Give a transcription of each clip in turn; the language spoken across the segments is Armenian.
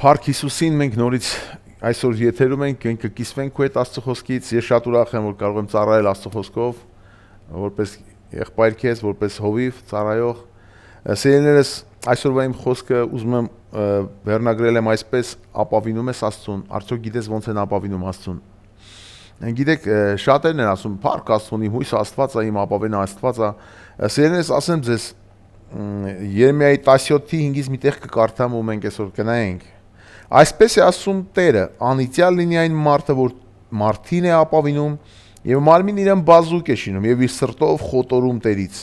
Փառք Հիսուսին մենք նորից այսօր եթերում ենք, մենք կկիսվենք ու այդ Աստծո խոսքից։ Ես շատ ուրախ եմ, որ կարող եմ ծառայել Աստծո խոսքով, որպես եղբայր քեզ, որպես հովիվ, ծառայող։ Սիրելիներս, այսօրվա իմ խոսքը ուզում եմ վերնագրել եմ այսպես՝ ապավինում ես Աստծուն, արդյոք գիտես ոնց են ապավինում Աստծուն։ Գիտեք, շատերն են ասում՝ «Փառք Աստծունի հույս Աստված է, իմ ապավենը Աստված է»։ Սիրելիներս, ասեմ ձեզ Երեմիայի 17-ի 5-ից մի տեղ կկարդամ ու մենք այսօր կնայենք Այսպես է ասում Տերը, անիցյալ լինի այն մարդը, որ մարդին է ապավինում եւ մարմին իրեն բազուկ է շինում եւ իր սրտով խոտորում Տերից։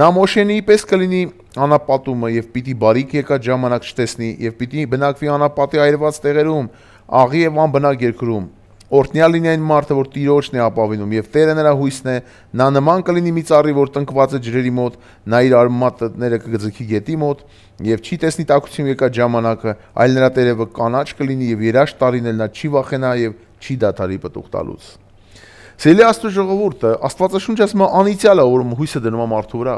Նա Մոշենի պես կլինի անապատումը եւ պիտի բարիք եկած ժամանակ չտեսնի եւ պիտի բնակվի անապատի այրված տեղերում, աղի եւ անբնակ երկրում։ Օրտնյա լինի այն մարդը, որ տիրոջն է ապավինում եւ Տերը նրա հույսն է, նա նման կլինի մի ծառի, որ տնկված է ջրերի մոտ, նա իր արմատները կգծքի գետի մոտ եւ չի տեսնի տակություն եկած ժամանակը, այլ նրա Տերևը կանաչ կլինի եւ երաշտ տարինել նա չի վախենա եւ չի դադարի պտուղ տալուց։ Սելի աստու ժողովուրդը Աստվածաշունչ ասում է անիցիալը, որ հույսը դնում է մարդու վրա։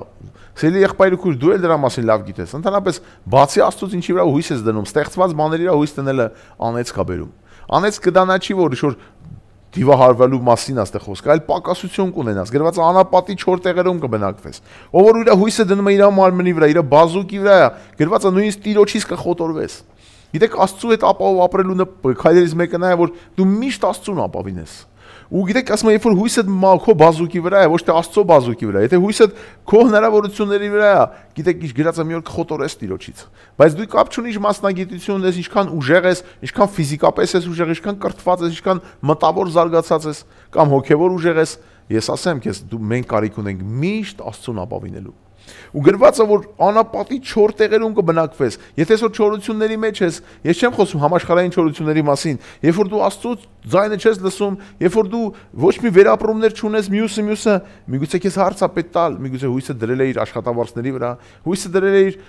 Սելի եղբայրուքուր դու էլ դրա մասին լավ գիտես։ Ընդհանրապես բացի Աստծոց ինչի վրա հույս ես դնում, ստեղծված բաների վրա հույս դնելը անեծք է բերում։ Անեց կդանա չի որ ինչ որ դիվահարվելու մասին է ստեղ խոսքը, այլ պակասություն կունենաս։ Գրված անապատի 4 տեղերում կբնակվես։ Ով որ իր հույսը դնում է իր մարմնի վրա, իր բազուկի վրա, գրված է նույնիսկ տիրոջից կխոտորվես։ Գիտեք, Աստծո հետ ապահով ապրելու քայլերից մեկը նա է, որ դու միշտ Աստծուն ապավինես։ Ու գիտեք, ասում եմ, երբ որ հույսը քո բազուկի վրա է, ոչ թե Աստծո բազուկի վրա, եթե հույսը քո հնարավորությունների վրա է, գիտեք, ինչ գրածը մի օր կխոտորես տիրոջից։ Բայց դու կապ չունես մասնագիտությունն ես, ինչքան ուժեղ ես, ինչքան ֆիզիկապես ես ուժեղ, ինչքան կրթված ես, ինչքան մտավոր զարգացած ես կամ հոգեվոր ուժեղ ես, ես ասեմ քեզ, դու մենք կարիք ունենք միշտ Աստծուն ապավինելու ու գրվածը որ անապատի 4 տեղերում կբնակվես։ Եթե այսօր չորությունների մեջ ես, ես չեմ խոսում համաշխարհային չորությունների մասին, երբ որ դու Աստծո ձայնը չես լսում, երբ որ դու ոչ մի վերապրումներ չունես մյուսը մյուսը, միգուցե քեզ հարցա պետք տալ, միգուցե հույսը դրել է իր աշխատավարձների վրա, հույսը դրել է իր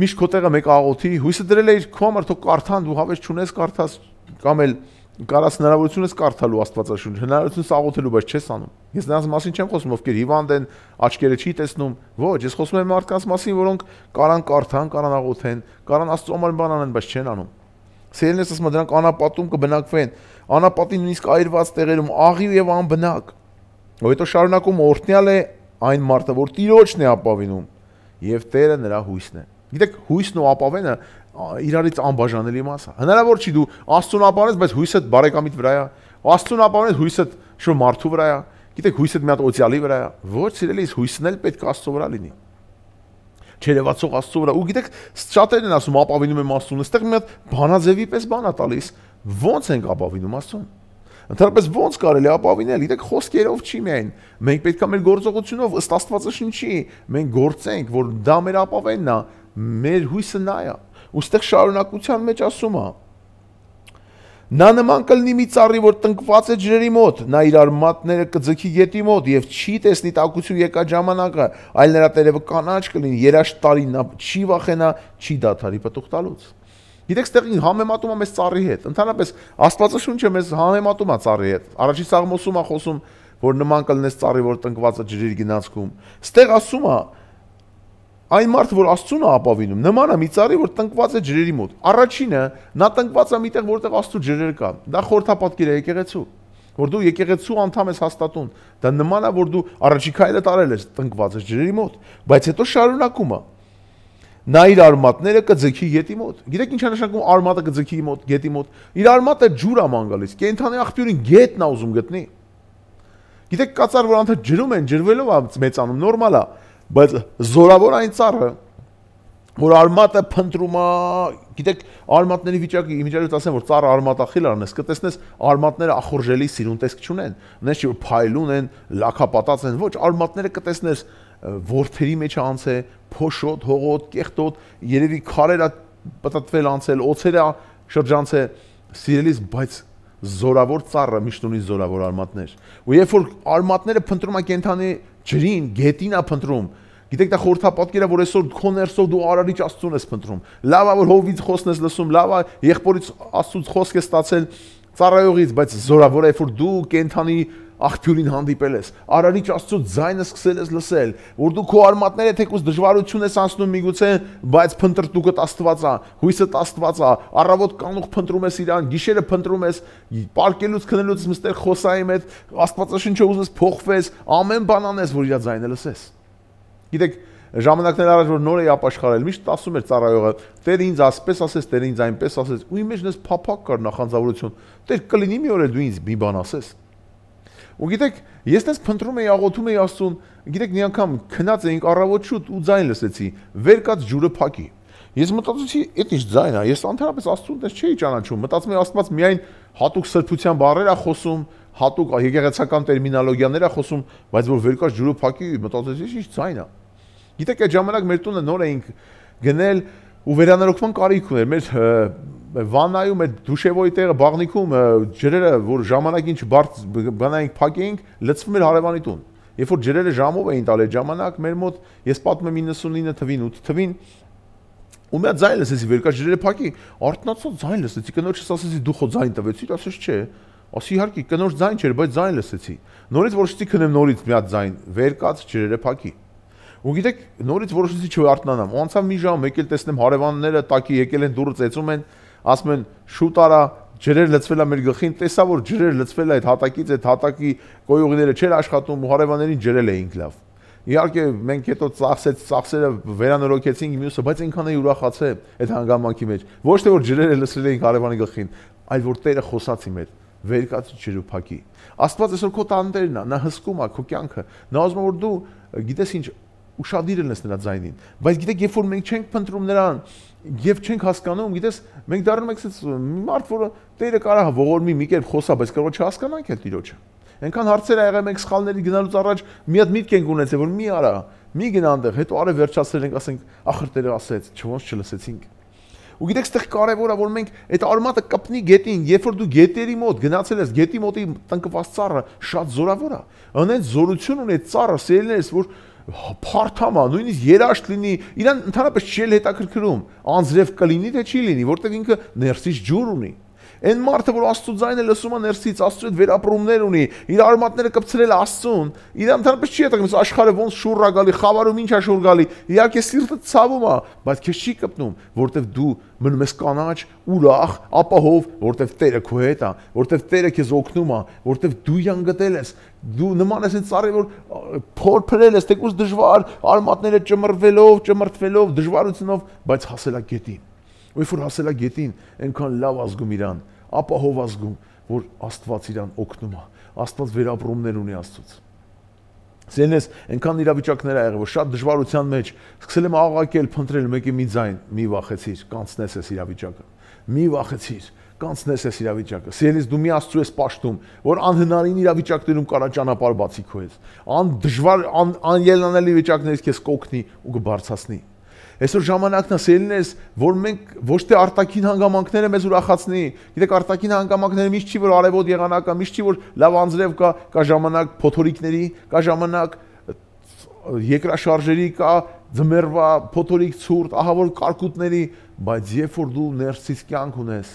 միշտ քո տեղը մեկ աղոթի, հույսը դրել է իր քո համար թող կարթան դու հավես չունես կարթած կամ էլ կարաս հնարավորությունս կարդալու Աստվածաշունչ, հնարավորությունս աղոթելու, բայց չես անում։ Ես նրանց մասին չեմ խոսում, ովքեր հիվանդ են, աչքերը չի տեսնում։ Ոչ, ես խոսում եմ մարդկանց մասին, որոնք կարան կարդան, կարան աղոթեն, կարան Աստծո համար բան անեն, բայց չեն անում։ Սերենես ասում դրանք անապատում կբնակվեն, անապատի նույնիսկ այրված տեղերում աղի եւ անբնակ։ Հետո շարունակում օրտնյալ է այն մարդը, որ Տիրոջն է ապավինում, եւ Տերը նրա հույսն է։ Գիտեք, հույսն ու ապավենը իրարից անբաժանելի մաս է։ Հնարավոր չի դու Աստծուն ապավանես, բայց հույսդ բարեկամիդ վրա է։ Աստծուն ապավանես, հույսդ շո մարդու վրա է։ Գիտեք, հույսդ մի հատ օցիալի վրա է։ Ոչ սիրելիս հույսն էլ պետք է Աստծո վրա լինի։ Չերևացող Աստծո վրա։ Ու գիտեք, շատերն են ասում ապավինում եմ Աստծուն, այստեղ մի հատ բանաձևի պես բան է տալիս։ Ոնց ենք ապավինում Աստծուն։ Ընդհանրապես ո՞նց կարելի ապավինել։ Գիտեք, խոսքերով չի միայն։ Մենք պետք է մեր գործողությունով ըստ Աստվածաշնչի մենք գործենք, որ դա մեր ապավենն է մեր հույսը նա է։ Ոստեղ շարունակության մեջ ասում է. Նա նման կլնի մի ծառի, որ տնկված է ջրերի մոտ, նա իր արմատները կձգի գետի մոտ եւ չի տեսնի տակություն եկա ժամանակը, այլ նրա տերևը կանաչ կլինի, երաշտ տարին նա չի վախենա, չի դադարի պտուղ տալուց։ Գիտեք, ստեղին համեմատում է մեզ ծառի հետ։ Ընդհանրապես Աստվածաշունչը մեզ համեմատում է ծառի հետ։ Առաջին Սաղմոսում է խոսում, որ նման կլնես ծառի, որ տնկված է ջրերի գնացքում։ Ստեղ ասում է, այն մարդը, որ Աստծուն է ապավինում, նման է մի ծառի, որ տնկված է ջրերի մոտ։ Առաջինը նա տնկված է միտեղ, որտեղ Աստծու ջրերը կան։ Դա խորթապատկեր է եկեղեցու որ դու եկեղեցու անդամ ես հաստատուն։ Դա նման է, որ դու առաջիկայլը տարել ես տնկված ես ջրերի մոտ, բայց հետո շարունակում է։ Նա իր արմատները կձգի գետի մոտ։ Գիտեք ինչա նշանակում արմատը կձգի մոտ, գետի մոտ։ Իր արմատը ջուր է ման գալիս։ Կենթանի աղբյուրին գետն է ուզում գտնի։ Գիտեք կացար, որ անթա ջրում են, ջրվելով է մեծանում, նորմալ է բայց զորավոր այն ծառը որ արմատը փնտրում է, գիտեք, արմատների վիճակը իմիջիայից ասեմ, որ ծառը արմատախիլ առնես, կտեսնես արմատները ախորժելի սիրուն տեսք չունեն, նենց որ փայլուն են, լակապատած են, ոչ, արմատները կտեսնես ворթերի մեջ անց է, փոշոտ, հողոտ, կեղտոտ, երևի քարերա պատտվել անցել, օծերա շրջանց է սիրելիս, բայց զորավոր ծառը միշտ ունի զորավոր արմատներ։ Ու երբ որ արմատները փնտրում է կենթանի ջրին, գետին ա փնտրում։ Գիտեք դա խորթապատկերը, որ այսօր քո ներսով դու արարիչ Աստծուն ես փնտրում։ Լավա որ հովից խոսն ես լսում, լավա եղբորից Աստծուց խոսք ես ստացել ծառայողից, բայց զորավոր է, որ դու կենթանի աղբյուրին հանդիպել ես, արարիչ Աստծո ձայնը սկսել ես լսել, որ դու քո արմատները թեկուս դժվարություն ես անցնում միգուցե, բայց փնտրտուկդ Աստված է, հույսդ Աստված է, առավոտ կանուխ փնտրում ես իրան, գիշերը փնտրում ես, պարկելուց քնելուց մստեր խոսայի մեջ Աստվածաշնչը ուզես փոխվես, ամեն բան անես, որ իր ձայնը լսես։ Գիտեք, ժամանակներ առաջ որ նոր էի ապաշխարել, միշտ ասում էր ծառայողը, Տեր ինձ ասպես ասես, Տեր ինձ այնպես ասես, ու իմ մեջ նես փափակ կար նախանձավորություն։ Տեր կլինի մի օր էլ դու ինձ մի բան ասես։ Ու գիտեք, ես տես փնտրում էի, աղոթում էի Աստծուն, գիտեք, մի անգամ քնած էինք առավոտ շուտ ու ձայն լսեցի, վեր կաց ջուրը փակի։ Ես մտածեցի, այդ ինչ ձայն է, ես ընդհանրապես Աստծուն դες չէի ճանաչում, մտածում էի Աստված միայն հատուկ սրբության բառեր է խոսում, հատուկ եկեղեցական տերմինոլոգիաներ է խոսում, բայց որ վեր կաց ջուրը փակի, մտածեցի, ինչ ձայն է։ Գիտեք, այդ ժամանակ մեր տունը նոր էինք գնել ու վերանորոգման կարիք ուներ։ Մեր վաննայում այդ դուշևոյի տեղը բաղնիքում ջրերը որ ժամանակին չբարձ բանայինք փակեինք լցվում էր հարևանի տուն երբ որ ջրերը ժամով էին տալ այդ ժամանակ մեր մոտ ես պատմեմ 99 թվին 8 թվին ու մյա ձայն լսեցի վերկա ջրերը փակի արտնացած ձայն լսեցի կնոջս ասեցի դու խո ձայն տվեցի ասես չէ ասի իհարկե կնոջ ձայն չէր բայց ձայն լսեցի նորից որոշեցի քնեմ նորից մի հատ ձայն վերկաց ջրերը փակի Ու գիտեք, նորից որոշեցի չարտնանամ։ Անցավ մի ժամ, մեկ էլ տեսնեմ հարևանները տակի եկել են դուրս ծեծում են, ասում են շուտ արա ջրեր լցվել է մեր գլխին, տեսա որ ջրեր լցվել է այդ հատակից, այդ հատակի կոյուղիները չէր աշխատում ու հարևաններին ջրել էինք լավ։ Իհարկե մենք հետո ծախսեց ծախսերը վերանորոգեցինք մյուսը, բայց այնքան է ուրախացել այդ հանգամանքի մեջ։ Ոչ թե որ ջրերը լցրել էին հարևանի գլխին, այլ որ Տերը խոսացի մեր վերկացի ջրուփակի։ Աստված այսօր քո տանտերն է, նա հսկում է քո կյանքը։ Նա ուզում է որ դու գիտես ինչ ուշադիր լինես նրա ձայնին, բայց գիտեք երբ որ մենք չենք փնտրում նրան, եւ չենք հասկանում, գիտես, մենք դառնում ենք այսպես մարդ, որը տերը կարա ողորմի մի կերպ խոսա, բայց կարող չհասկանանք այդ տիրոջը։ Այնքան հարցեր ա եղել մենք սխալների գնալուց առաջ մի հատ միտք ենք ունեցել, որ մի արա, մի գնա այնտեղ, հետո արե վերջացրել ենք, ասենք, ախր տերը ասեց, չոնց չլսեցինք։ Ու գիտեք, այդտեղ կարևորը, որ մենք այդ արմատը կպնի գետին, երբ որ դու գետերի մոտ գնացել ես, գետի մոտի տնկված ծառը շատ զորավոր է։ Անենց զորություն ունի ծառը, սիրելիներս, որ փարթամա, նույնիսկ երաշտ լինի, իրան ընդհանրապես չի էլ հետաքրքրում, անձրև կլինի թե չի լինի, որտեղ ինքը ներսից ջուր ունի։ Այն մարդը, որ Աստծո ձայնը լսում է ներսից, Աստծո հետ վերապրումներ ունի, իր արմատները կպցրել Աստծուն, իր ընդհանրապես չի հետաքրքրում աշխարհը ոնց շուռ է գալի, խավարում ինչ է շուռ գալի։ Իհարկե սիրտը ցավում է, բայց քեզ չի կպնում, որտեվ դու մնում ես կանաչ, ուրախ, ապահով, որտեվ Տերը քո հետ է, որտեվ Տերը քեզ օգնում է, որտեվ դու իրան գտել ես։ Դու նման ես այն ծառի, որ փորփրել ես, թեկուզ դժվար, արմատները ճմռվելով, ճմռթվելով, դժվարությունով, բայց հասել է գետին ու երբ որ հասելա գետին, այնքան լավ ազգում իրան, ապահով ազգում, որ Աստված իրան օգնում է, Աստված վերապրումներ ունի Աստծոց։ Սերն ես այնքան իրավիճակներ ա եղել, որ շատ դժվարության մեջ սկսել եմ աղակել, փնտրել մեկի մի ձայն, մի վախեցիր, կանցնես ես իրավիճակը։ Մի վախեցիր, կանցնես ես իրավիճակը։ Սիրելիս դու մի Աստծո ես ճաշտում, որ անհնարին իրավիճակներում կարա ճանապարհ բացի քո ես։ Ան դժվար անելանելի վիճակներից քեզ կօգնի ու կբարձրացնի։ Այսօր ժամանակն է սելնես, որ մենք ոչ թե արտաքին հանգամանքները մեզ ուրախացնի։ Գիտեք, արտաքին հանգամանքները միշտ չի որ արևոտ եղանակա, միշտ չի որ լավ անձրև կա, կա ժամանակ փոթորիկների, կա ժամանակ երկրաշարժերի, կա ձմերվա, փոթորիկ ցուրտ, ահա որ կարկուտների, բայց երբ որ դու ներսից կյանք ունես,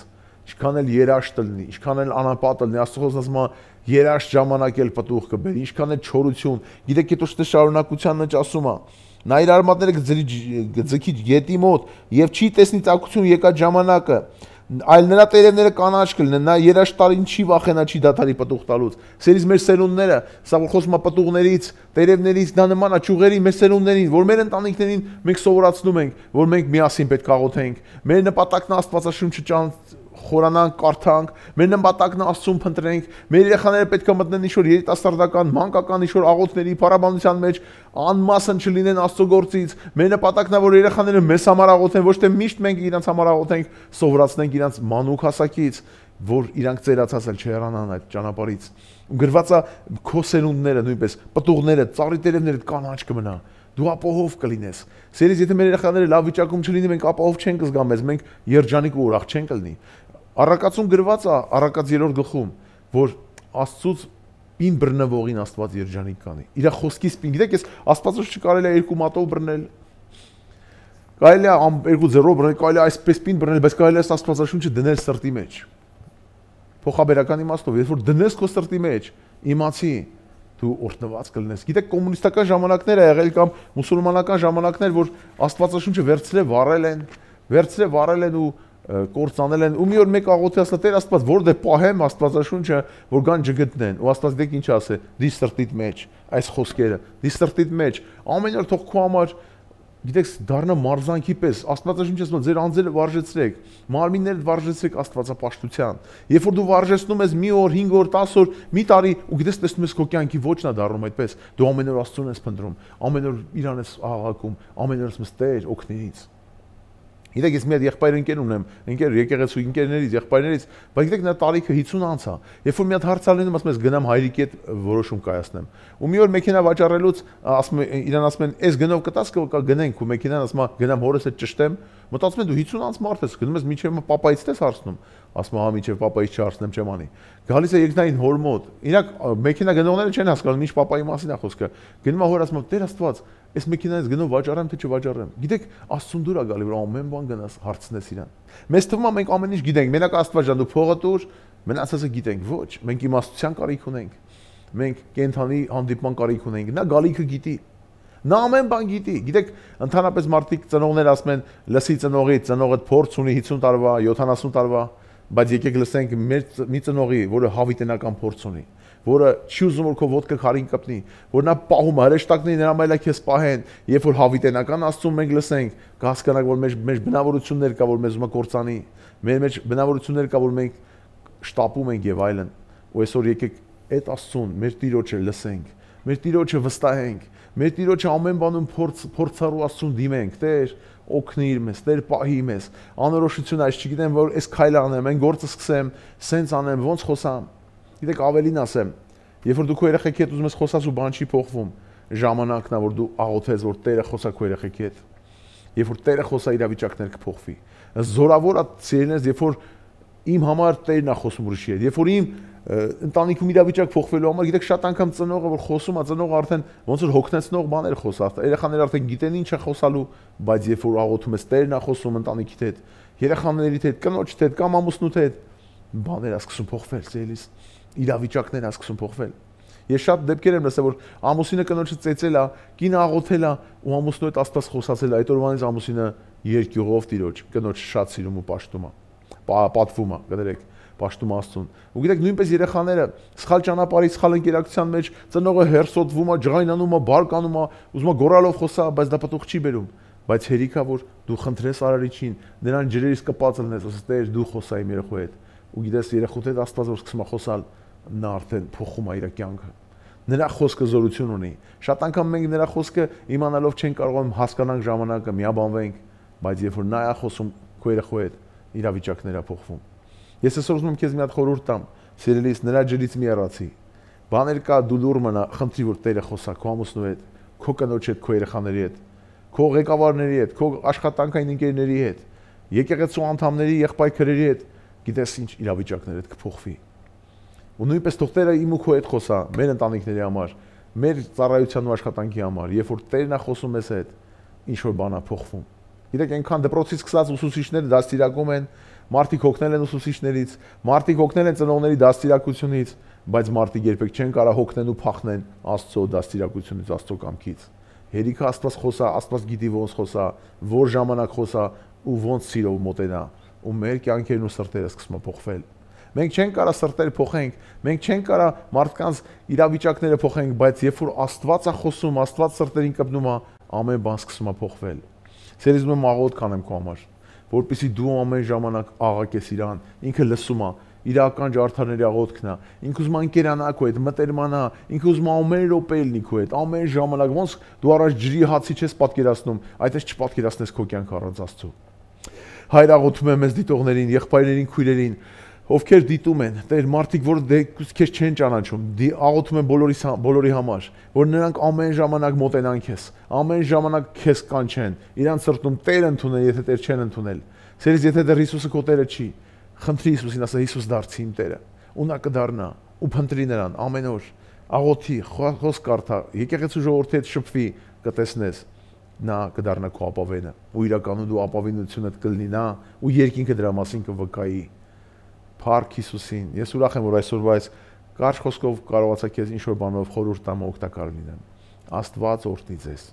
ինչքան էլ երաշտ լինի, ինչքան էլ անապատ լինի, Աստծո ասма երաշտ ժամանակ էլ պտուղ կբերի, ինչքան էլ չորություն։ Գիտեք, դու շտ շարունակության մեջ ասում ես Նա իր արմատները գծքի գետի մոտ եւ չի տեսնի ծակություն եկած ժամանակը այլ նրա տերևները կանաչ կլինեն, նա երաշտարին չի վախենա չի դաթարի պտուղ տալուց։ Սերից մեր սերունդները, սա որ խոսում է պտուղներից, տերևներից, դա նման է ճյուղերի մեր սերունդներին, որ մեր ընտանիքներին մենք սովորացնում ենք, որ մենք միասին պետք է աղոթենք։ Մեր նպատակն Աստվածաշունչը խորանանք, կարդանք, մեր նպատակն է Աստծուն փնտրենք, մեր երեխաները պետք է մտնեն ինչ-որ երիտասարդական, մանկական ինչ-որ աղոթների, փառաբանության մեջ, անմասն չլինեն Աստծո գործից։ Մեր նպատակն է որ երեխաները մեզ համար աղոթեն, ոչ թե միշտ մենք իրancs համար աղոթենք, սովորացնենք իրancs մանուկ հասակից, որ իրանք ծերացած էլ չհեռանան այդ ճանապարից։ Գրված է քո սերունդները նույնպես, պտուղները, ծառիտերևները կանաչ կմնա դու ապահով կլինես։ Սերից եթե մեր երեխաները լավ վիճակում չլինի, մենք ապահով չենք զգա մեզ, մենք երջանիկ ու ուրախ չենք լինի։ Առակացում գրված է Առակաց 3-րդ գլխում, որ Աստծուց պին բռնվողին Աստված երջանիկ կանի։ Իրա խոսքի սպին, գիտեք, ես Աստվածը չկարելի է երկու մատով բռնել։ Կարելի է ամ երկու ձեռով բռնել, կարելի է այսպես պին բռնել, բայց կարելի է Աստվածաշունչը դնել սրտի մեջ։ Փոխաբերական իմաստով, երբ որ դնես քո սրտի մեջ, իմացի, դու օրտնված կլնես։ Գիտեք, կոմունիստական ժամանակներ է եղել կամ մուսուլմանական ժամանակներ, որ Աստվածաշունչը վերցրել վառել են, վերցրել վառել են ու կործանել են ու մի օր մեկ աղոթի ասա Տեր Աստված որտե պահեմ Աստվածաշունչը որ կան ճգտնեն ու Աստված դեք ինչ ասե դի սրտիդ մեջ այս խոսքերը դի սրտիդ մեջ ամեն օր թող քո համար գիտեք դառնա մարզանքի պես Աստվածաշունչը ասում ձեր անձերը վարժեցրեք մարմինները վարժեցրեք Աստվածապաշտության երբ որ դու վարժեցնում ես մի օր 5 օր 10 օր մի տարի ու գիտես տեսնում ես քո կյանքի ոչնա դառնում այդպես դու ամեն օր Աստծուն ես փնտրում ամեն օր իրան ես աղակում ամեն օր ասում ես Տեր օգնի ինձ Գիտեք, ես մի հատ եղբայր ընկեր ունեմ, ընկեր եկեղեցու ընկերներից, եղբայրներից, բայց գիտեք, նա տարիքը 50 անց է։ Երբ որ մի հատ հարց ալենում, ասում ես գնամ հայրիկի հետ որոշում կայացնեմ։ Ու մի օր մեքենա վաճառելուց ասում իրան ասում են, «Էս գնով կտաս կա գնենք» ու մեքենան ասում է, «Գնամ հորս հետ ճշտեմ»։ Մտածում եմ դու 50 անց մարդ ես, գնում ես միջև պապայից տես հարցնում։ Ասում է, «Հա միջև պապայից չհարցնեմ չեմ անի»։ Գալիս է երկնային հոր մոտ։ Իրանք մեքենա գնողները չեն հասկանում, ինչ պապայի մասին է խոսքը։ Գնում է հոր ասում, «Տեր Աստված, Այս մեքենայից գնում վաճառեմ թե չվաճառեմ։ Գիտեք, Աստծուն դուր է գալի, որ ամեն բան գնաս հարցնես իրան։ Մեզ թվում է մենք ամեն ինչ գիտենք, մենակ Աստված ջան դու փողը տուր, մնացածը գիտենք։ Ոչ, մենք իմաստության կարիք ունենք։ Մենք կենթանի հանդիպման կարիք ունենք։ Նա գալիքը գիտի։ Նա ամեն բան գիտի։ Գիտեք, ընդհանրապես մարդիկ ծնողներ ասում են, լսի ծնողի, ծնողը փորձ ունի 50 տարվա, 70 տարվա, բայց եկեք լսենք մեր մի ծնողի, որը հավիտենական փորձ ունի որը չի ուզում որ քո ոդկը քարին կպնի, որ նա պահում հրեշտակնի նրա մայլա քեզ պահեն, երբ որ հավիտենական Աստծուն մենք լսենք, կհասկանանք որ մեր մեր բնավորություններ կա, որ մեզ ումա կործանի, մեր մեջ բնավորություններ կա, որ մենք շտապում ենք եւ այլն։ Ու այսօր եկեք այդ Աստծուն, մեր Տիրոջը լսենք, մեր Տիրոջը վստահենք, մեր Տիրոջը ամեն բանում փորձ փորձառու Աստծուն դիմենք, Տեր, օգնիր մեզ, Տեր պահի մեզ։ Անորոշություն այս չգիտեմ, որ այս քայլը անեմ, այն գործը սկսեմ, սենց անեմ, ոնց խոսամ։ Գիտեք, ավելին ասեմ, երբ որ դու քո երեխեքի հետ ուզում ես խոսաս ու բան չի փոխվում, ժամանակն է որ դու աղոթես, որ Տերը խոսա քո երեխեքի հետ։ Երբ որ Տերը խոսա, իրավիճակներ կփոխվի։ Զորավոր է ցերենես, երբ որ իմ համար Տերն է խոսում ուրիշի հետ, երբ որ իմ ընտանիքում իրավիճակ փոխվելու համար գիտեք շատ անգամ ծնողը որ խոսում է ծնողը արդեն ոնց որ հոգնեցնող բաներ խոսած երեխաները արդեն գիտեն ինչ է խոսալու բայց երբ որ աղոթում ես տերն է խոսում ընտանիքի հետ երեխաների հետ կնոջ հետ կամ ամուսնու հետ բաներ է սկսում փոխվել ցելիս իրավիճակներն է սկսում փոխվել։ Ես շատ դեպքեր եմ լսել, որ ամուսինը կնոջը ծեծել է, կինը աղոթել է ու ամուսնու հետ աստված խոսացել է, այդ օրվանից ամուսինը երկյուղով տիրոջ, կնոջը շատ սիրում ու պաշտում է։ Պատվում է, գիտեք պաշտում աստուն։ Ու գիտեք, նույնպես երեխաները սխալ ճանապարհի, սխալ ինտերակցիան մեջ ծնողը հերսոտվում է, ջղայնանում է, բարկանում է, ուզում է գորալով խոսա, բայց դա պատուղ չի բերում։ Բայց հերիքա որ դու խնդրես արարիչին, նրան ջրերից կպած լնես, ասես՝ «Տեր, դու խոսա իմ երեխու հետ»։ Ու գիտես, երեխուդ հետ աստված որ սկսում է խոսալ, նա արդեն փոխում է իր կյանքը նրա խոսքը զորություն ունի շատ անգամ մենք նրա խոսքը իմանալով չեն կարողանում հասկանանք ժամանակը միաբանվենք բայց երբ որ նա է խոսում քո երախո հետ իրավիճակները փոխվում ես այսօր ուզում եմ քեզ մի հատ խորհուրդ տամ սիրելիս նրա ջրից մի առացի բաներ կա դու լուր մնա խնդրի որ Տերը խոսա քո ամուսնու հետ քո կնոջ հետ քո երեխաների հետ քո ղեկավարների հետ, քո աշխատանքային ընկերների հետ, եկեղեցու անդամների, եղբայրքրերի հետ, գիտես ինչ իրավիճակներ հետ կփոխվի ու նույնպես թող Տերը իմ ու քո հետ խոսա մեր ընտանիքների համար, մեր ծառայության ու աշխատանքի համար, երբ որ Տերն է խոսում ես հետ, ինչ որ բան է փոխվում։ Գիտեք, այնքան դպրոցից սկսած ուսուցիչները դաստիարակում են, մարդիկ հոգնել են ուսուցիչներից, մարդիկ հոգնել են ծնողների դաստիարակությունից, բայց մարդիկ երբեք չեն կարող հոգնեն ու փախնեն Աստծո դաստիարակությունից, Աստծո կամքից։ Հերիքը Աստված խոսա, Աստված գիտի ոնց խոսա, որ ժամանակ խոսա ու ոնց սիրով մոտենա ու մեր կյանքերն ու սրտերը սկսում փոխվել։ Մենք չենք կարա սրտերը փոխենք, մենք չենք կարա մարդկանց իրավիճակները փոխենք, բայց երբ որ Աստված է խոսում, Աստված սրտերին կպնում է, ամեն բան սկսում է փոխվել։ Սերիզում եմ աղոտ կանեմ քո համար, որպիսի դու ամեն ժամանակ աղակես իրան, ինքը լսում է, իրական ջարդարների աղոթքն է։ Ինքը ուզում անկերանա քո հետ, մտերմանա, ինքը ուզում ամեն րոպե լինի քո հետ, ամեն ժամանակ, ոնց դու առաջ ջրի հացի չես պատկերացնում, այդպես չպատկերացնես քո կյանքը առանց Աստծո։ Հայր աղոթում եմ մեզ դիտողներին, եղբայրներին, քույրերին, ովքեր դիտում են, Տեր, մարդիկ, որ դե քեզ չեն ճանաչում, դի աղոթում են բոլորի հա, բոլորի համար, որ նրանք ամեն ժամանակ մոտենան քեզ, ամեն ժամանակ քեզ կանչեն, իրանց սրտում Տեր ընդունեն, եթե Տեր չեն ընդունել։ Սերից եթե դեռ Հիսուսը քո Տերը չի, խնդրի Հիսուսին, ասա Հիսուս դարձի իմ Տերը, ու նա կդառնա, ու փնտրի նրան ամեն օր, աղոթի, խոսք կարդա, եկեղեցու ժողովրդի հետ շփվի, կտեսնես նա կդառնա քո ապավենը, ու իրականում դու ապավինությունդ կլինի նա, ու երկինքը դրա մասին կվկայի։ կվ Փառք Հիսուսին։ Ես ուրախ եմ, որ այսօրվա այս կարճ խոսքով կարողացա քեզ ինչ որ բանով խորհուրդ տամ օգտակար լինեմ։ Աստված օրհնի ձեզ։